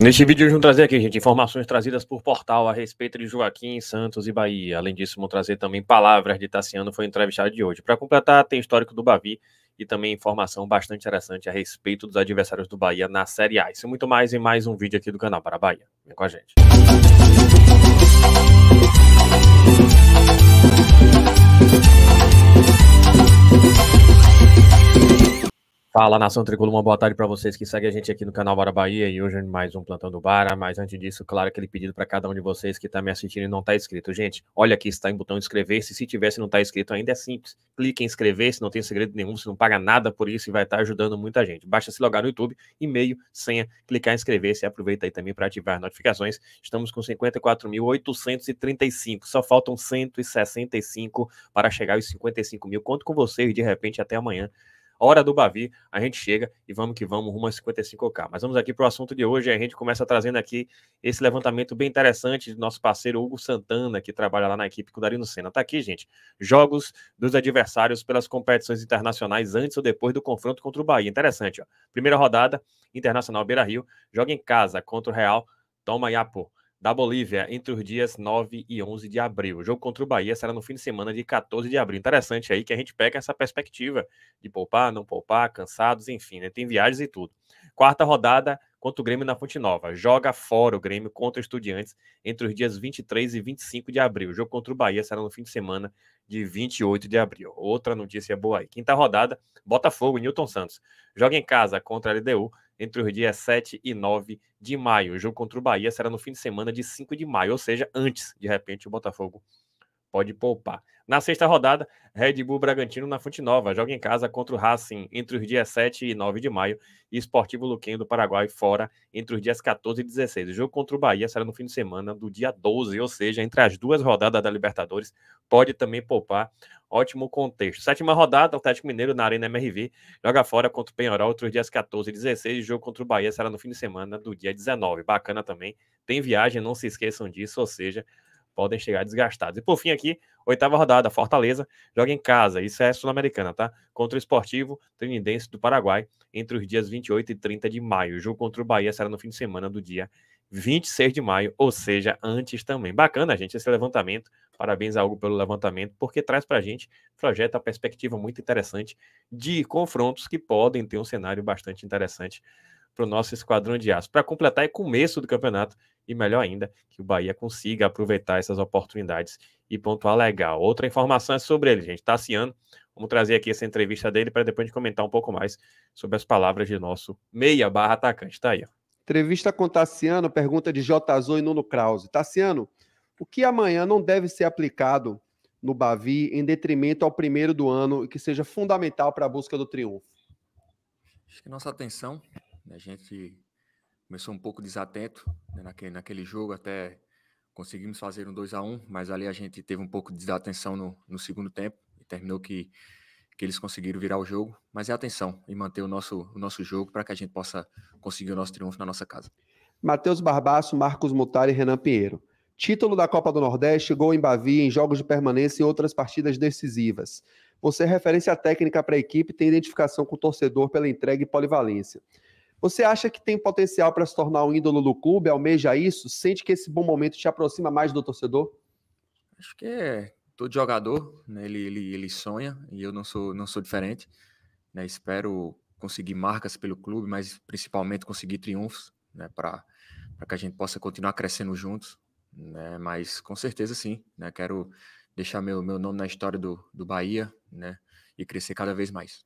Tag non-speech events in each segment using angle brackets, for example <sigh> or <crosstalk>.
Neste vídeo, vamos trazer aqui, gente, informações trazidas por portal a respeito de Joaquim, Santos e Bahia. Além disso, vamos trazer também palavras de Tassiano, foi entrevistado de hoje. Para completar, tem histórico do Bavi e também informação bastante interessante a respeito dos adversários do Bahia na Série A. Isso e muito mais em mais um vídeo aqui do canal para a Bahia. Vem com a gente. Fala nação tricolor, uma boa tarde para vocês que seguem a gente aqui no canal Bara Bahia e hoje mais um Plantão do Bara. Mas antes disso, claro, aquele pedido para cada um de vocês que está me assistindo e não está inscrito. Gente, olha aqui, está em botão inscrever-se. Se tiver, não está inscrito ainda, é simples. Clique em inscrever-se, não tem segredo nenhum, você não paga nada por isso e vai estar tá ajudando muita gente. Basta se logar no YouTube, e-mail, senha, clicar em inscrever-se e aproveita aí também para ativar as notificações. Estamos com 54.835, só faltam 165 para chegar aos 55 mil. Conto com vocês de repente até amanhã hora do Bavi, a gente chega e vamos que vamos rumo a 55K. Mas vamos aqui para o assunto de hoje. A gente começa trazendo aqui esse levantamento bem interessante do nosso parceiro Hugo Santana, que trabalha lá na equipe com o Darino Senna. Está aqui, gente. Jogos dos adversários pelas competições internacionais antes ou depois do confronto contra o Bahia. Interessante, ó. Primeira rodada, Internacional Beira Rio, joga em casa contra o Real, toma Iapo da Bolívia entre os dias 9 e 11 de abril. O jogo contra o Bahia será no fim de semana de 14 de abril. Interessante aí que a gente pega essa perspectiva de poupar, não poupar, cansados, enfim, né? Tem viagens e tudo. Quarta rodada, contra o Grêmio na Fonte Nova. Joga fora o Grêmio contra o Estudiantes entre os dias 23 e 25 de abril. O jogo contra o Bahia será no fim de semana de 28 de abril. Outra notícia boa aí. Quinta rodada, Botafogo e Newton Santos. Joga em casa contra a LDU entre os dias 7 e 9 de maio. O jogo contra o Bahia será no fim de semana de 5 de maio, ou seja, antes, de repente, o Botafogo pode poupar. Na sexta rodada, Red Bull Bragantino na Fonte Nova. Joga em casa contra o Racing entre os dias 7 e 9 de maio. E Esportivo Luquinho do Paraguai fora entre os dias 14 e 16. O jogo contra o Bahia será no fim de semana do dia 12, ou seja, entre as duas rodadas da Libertadores. Pode também poupar. Ótimo contexto. Sétima rodada, Atlético Mineiro na Arena MRV. Joga fora contra o Penharol entre os dias 14 e 16. O jogo contra o Bahia será no fim de semana do dia 19. Bacana também. Tem viagem, não se esqueçam disso, ou seja, podem chegar desgastados. E por fim aqui, oitava rodada, Fortaleza joga em casa, isso é Sul-Americana, tá? Contra o Esportivo Trinidense do Paraguai, entre os dias 28 e 30 de maio. O jogo contra o Bahia será no fim de semana do dia 26 de maio, ou seja, antes também. Bacana, gente, esse levantamento. Parabéns a pelo levantamento, porque traz para a gente, projeta a perspectiva muito interessante de confrontos que podem ter um cenário bastante interessante para o nosso esquadrão de aço. Para completar, é começo do campeonato, e melhor ainda, que o Bahia consiga aproveitar essas oportunidades e pontuar legal. Outra informação é sobre ele, gente. Tassiano, vamos trazer aqui essa entrevista dele para depois a gente comentar um pouco mais sobre as palavras de nosso meia barra atacante. Tá aí, ó. Entrevista com Tassiano, pergunta de JZ e Nuno Krause. Tassiano, o que amanhã não deve ser aplicado no Bavi em detrimento ao primeiro do ano e que seja fundamental para a busca do triunfo? Acho que nossa atenção, né, a gente começou um pouco desatento né, naquele, naquele jogo, até conseguimos fazer um 2 a 1 mas ali a gente teve um pouco de desatenção no, no segundo tempo e terminou que, que eles conseguiram virar o jogo. Mas é atenção e manter o nosso, o nosso jogo para que a gente possa conseguir o nosso triunfo na nossa casa. Matheus Barbaço, Marcos Mutari e Renan Pinheiro. Título da Copa do Nordeste, gol em Bavi, em jogos de permanência e outras partidas decisivas. Você é referência técnica para a equipe tem identificação com o torcedor pela entrega e polivalência. Você acha que tem potencial para se tornar um ídolo do clube? Almeja isso? Sente que esse bom momento te aproxima mais do torcedor? Acho que é todo jogador, né? ele, ele, ele sonha e eu não sou, não sou diferente. Né? Espero conseguir marcas pelo clube, mas principalmente conseguir triunfos né? para que a gente possa continuar crescendo juntos. Né? Mas com certeza sim, né? quero deixar meu, meu nome na história do, do Bahia né? e crescer cada vez mais.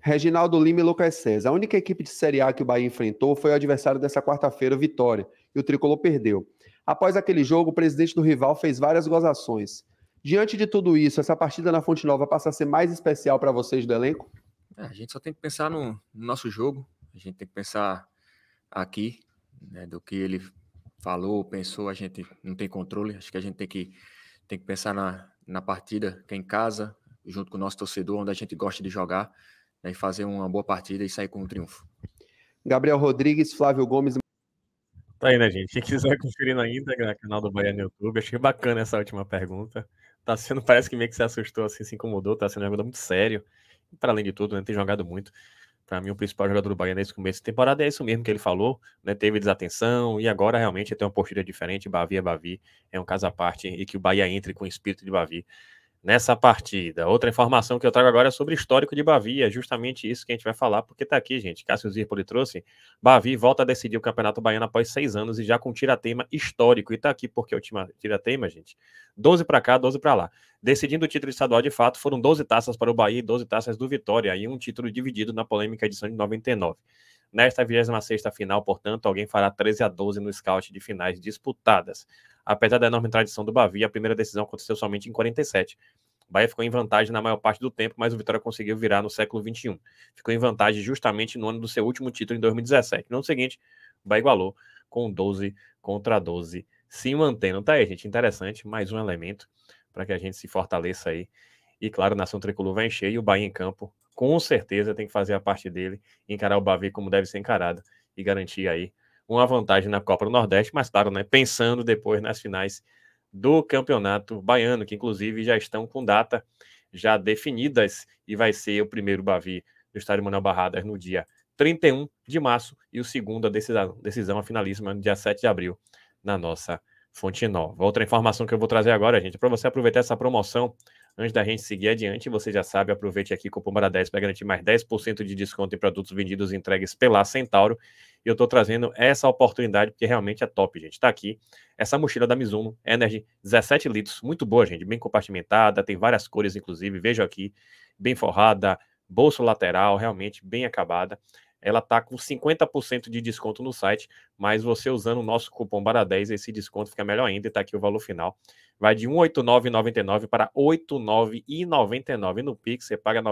Reginaldo Lima e Lucas César. A única equipe de Série A que o Bahia enfrentou foi o adversário dessa quarta-feira, Vitória, e o Tricolor perdeu. Após aquele jogo, o presidente do rival fez várias gozações. Diante de tudo isso, essa partida na Fonte Nova passa a ser mais especial para vocês do elenco? É, a gente só tem que pensar no, no, nosso jogo, a gente tem que pensar aqui, né, do que ele falou, pensou, a gente não tem controle, acho que a gente tem que, tem que pensar na, na partida, que é em casa, junto com o nosso torcedor, onde a gente gosta de jogar, né, fazer uma boa partida e sair com o um triunfo. Gabriel Rodrigues, Flávio Gomes. Tá aí, né, gente? Quem quiser <laughs> conferir na íntegra, canal do Bahia no YouTube, achei bacana essa última pergunta. Tá sendo, <laughs> parece que meio que se assustou, assim, se incomodou, tá sendo um jogador muito sério. E, para além de tudo, né, tem jogado muito. Para mim, o principal jogador do Bahia nesse começo de temporada é isso mesmo que ele falou, né? Teve desatenção e agora realmente tem uma postura diferente. Bavi é Bavi, é um caso à parte e que o Bahia entre com o espírito de Bavi nessa partida. Outra informação que eu trago agora é sobre histórico de Bavi, é justamente isso que a gente vai falar, porque tá aqui, gente. Cássio Zirpoli trouxe. Bavi volta a decidir o Campeonato Baiano após seis anos e já com tiratema histórico. E tá aqui porque o time tiratema, gente, 12 para cá, 12 para lá. Decidindo o título estadual de fato, foram 12 taças para o Bahia e 12 taças do Vitória, e um título dividido na polêmica edição de 99. Nesta 26ª final, portanto, alguém fará 13 a 12 no scout de finais disputadas. Apesar da enorme tradição do Bavi, a primeira decisão aconteceu somente em 47. O Bahia ficou em vantagem na maior parte do tempo, mas o Vitória conseguiu virar no século XXI. Ficou em vantagem justamente no ano do seu último título, em 2017. No ano seguinte, o Bahia igualou com 12 contra 12, se mantendo. Tá aí, gente, interessante. Mais um elemento para que a gente se fortaleça aí. E claro, a Nação Tricolor vai encher e o Bahia em campo com certeza tem que fazer a parte dele, encarar o Bavi como deve ser encarado e garantir aí uma vantagem na Copa do Nordeste, mas claro, né, pensando depois nas finais do Campeonato Baiano, que inclusive já estão com data já definidas e vai ser o primeiro Bavi do estádio Manuel Barradas no dia 31 de março e o segundo a decisão, decisão a finalíssima no dia 7 de abril na nossa Fonte Nova. Outra informação que eu vou trazer agora, gente, é para você aproveitar essa promoção Antes da gente seguir adiante, você já sabe, aproveite aqui o Pomara 10 para garantir mais 10% de desconto em produtos vendidos e entregues pela Centauro. E eu estou trazendo essa oportunidade porque realmente é top, gente. Está aqui essa mochila da Mizuno Energy 17 litros, muito boa, gente, bem compartimentada, tem várias cores, inclusive, vejo aqui, bem forrada, bolso lateral, realmente bem acabada ela está com 50% de desconto no site, mas você usando o nosso cupom BARA10, esse desconto fica melhor ainda, está aqui o valor final. Vai de 189,99 para 89,99 no Pix, você paga R$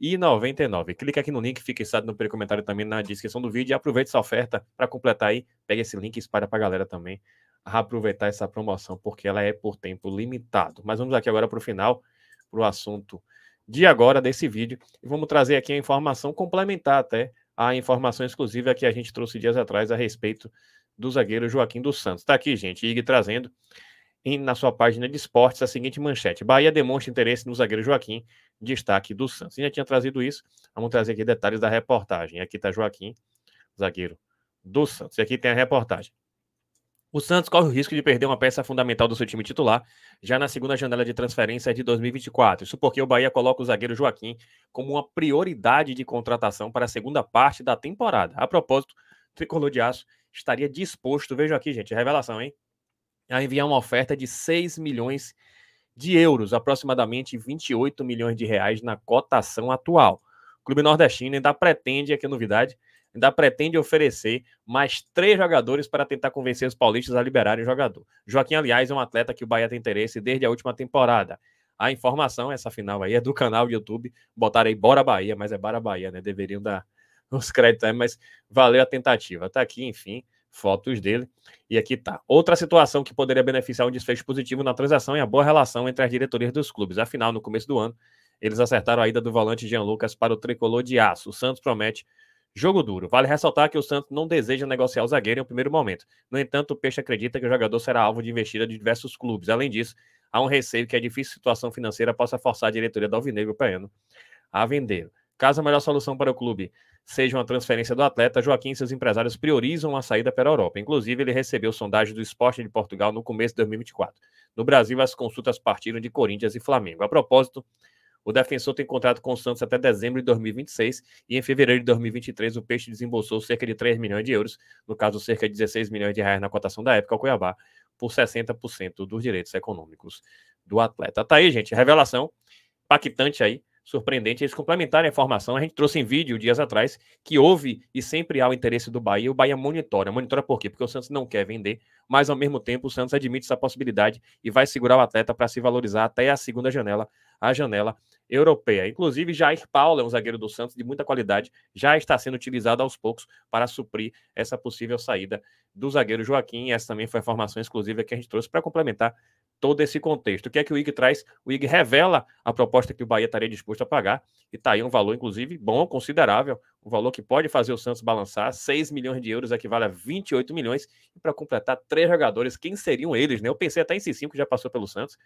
94,99. Clica aqui no link, fica estado no comentário também na descrição do vídeo e aproveite essa oferta para completar aí. Pega esse link e espalha para a galera também aproveitar essa promoção, porque ela é por tempo limitado. Mas vamos aqui agora para o final, para o assunto de agora, desse vídeo. E vamos trazer aqui a informação complementar até a informação exclusiva que a gente trouxe dias atrás a respeito do zagueiro Joaquim dos Santos. Está aqui, gente, e trazendo em, na sua página de esportes a seguinte manchete. Bahia demonstra interesse no zagueiro Joaquim, destaque do Santos. E já tinha trazido isso, vamos trazer aqui detalhes da reportagem. Aqui está Joaquim, zagueiro do Santos. E aqui tem a reportagem. O Santos corre o risco de perder uma peça fundamental do seu time titular já na segunda janela de transferência de 2024. Isso porque o Bahia coloca o zagueiro Joaquim como uma prioridade de contratação para a segunda parte da temporada. A propósito, o Tricolor de Aço estaria disposto, vejo aqui, gente, revelação, hein? A enviar uma oferta de 6 milhões de euros, aproximadamente 28 milhões de reais na cotação atual. O clube nordestino ainda pretende, aqui é novidade, ainda pretende oferecer mais três jogadores para tentar convencer os paulistas a liberarem o jogador. Joaquim, aliás, é um atleta que o Bahia tem interesse desde a última temporada. A informação, essa final aí, é do canal do YouTube. Botaram aí Bora Bahia, mas é Bora Bahia, né? Deveriam dar os <laughs> créditos aí, mas valeu a tentativa. Tá aqui, enfim, fotos dele. E aqui tá. Outra situação que poderia beneficiar um desfecho positivo na transação é a boa relação entre as diretorias dos clubes. Afinal, no começo do ano, eles acertaram a ida do volante Jean Lucas para o tricolor de aço. O Santos promete Jogo duro. Vale ressaltar que o Santos não deseja negociar o zagueiro em um primeiro momento. No entanto, o Peixe acredita que o jogador será alvo de investida de diversos clubes. Além disso, há um receio que a difícil situação financeira possa forçar a diretoria do Alvinegro Peano a vender. Caso a melhor solução para o clube seja uma transferência do atleta, Joaquim e seus empresários priorizam a saída para a Europa. Inclusive, ele recebeu sondagem do Esporte de Portugal no começo de 2024. No Brasil, as consultas partiram de Corinthians e Flamengo. A propósito, o defensor tem contrato com o Santos até dezembro de 2026 e em fevereiro de 2023 o Peixe desembolsou cerca de 3 milhões de euros, no caso cerca de 16 milhões de reais na cotação da época ao Cuiabá, por 60% dos direitos econômicos do atleta. Tá aí, gente, revelação impactante aí, surpreendente. Eles complementaram a informação, a gente trouxe em vídeo dias atrás que houve e sempre há o interesse do Bahia, o Bahia monitora. Monitora por quê? Porque o Santos não quer vender, mas ao mesmo tempo o Santos admite essa possibilidade e vai segurar o atleta para se valorizar até a segunda janela, a janela europeia. Inclusive, Jair Paulo é um zagueiro do Santos de muita qualidade, já está sendo utilizado aos poucos para suprir essa possível saída do zagueiro Joaquim. Essa também foi a informação exclusiva que a gente trouxe para complementar todo esse contexto. O que é que o IG traz? O IG revela a proposta que o Bahia estaria disposto a pagar, e está aí um valor, inclusive, bom, considerável, um valor que pode fazer o Santos balançar. 6 milhões de euros equivale a 28 milhões. E para completar, três jogadores, quem seriam eles? Né? Eu pensei até em C5, que já passou pelo Santos,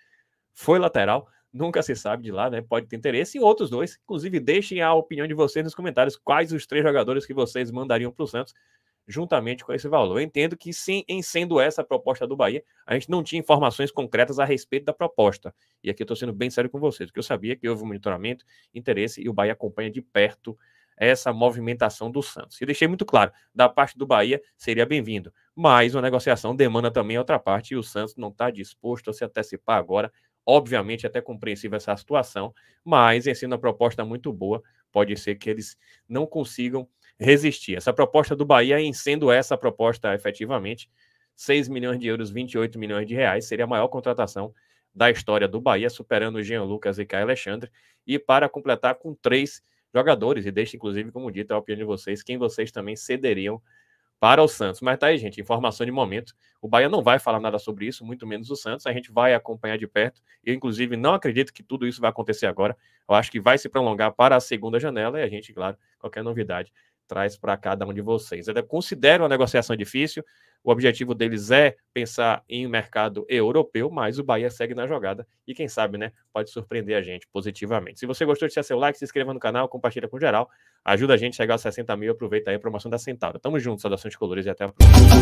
foi lateral, nunca se sabe de lá, né? Pode ter interesse. E outros dois, inclusive, deixem a opinião de vocês nos comentários quais os três jogadores que vocês mandariam para o Santos juntamente com esse valor. Eu entendo que, sim, em sendo essa a proposta do Bahia, a gente não tinha informações concretas a respeito da proposta. E aqui eu estou sendo bem sério com vocês, porque eu sabia que houve um monitoramento, interesse, e o Bahia acompanha de perto essa movimentação do Santos. E deixei muito claro, da parte do Bahia seria bem-vindo, mas uma negociação demanda também outra parte e o Santos não está disposto a se antecipar agora Obviamente, é até compreensível essa situação, mas em sendo uma proposta muito boa, pode ser que eles não consigam resistir. Essa proposta do Bahia, em sendo essa proposta efetivamente, 6 milhões de euros, 28 milhões de reais, seria a maior contratação da história do Bahia, superando Jean Lucas e Caio Alexandre, e para completar com três jogadores, e deixe inclusive, como dito, a opinião de vocês, quem vocês também cederiam para o Santos. Mas tá aí, gente, informação de momento. O Bahia não vai falar nada sobre isso, muito menos o Santos. A gente vai acompanhar de perto. Eu, inclusive, não acredito que tudo isso vai acontecer agora. Eu acho que vai se prolongar para a segunda janela e a gente, claro, qualquer novidade traz para cada um de vocês. Eu considero uma negociação difícil, o objetivo deles é pensar em um mercado europeu, mas o Bahia segue na jogada e quem sabe, né, pode surpreender a gente positivamente. Se você gostou, deixa seu like, se inscreva no canal, compartilha com geral, ajuda a gente a chegar aos 60 mil aproveita aí a promoção da Centauro. Tamo junto, saudações colores e até a próxima.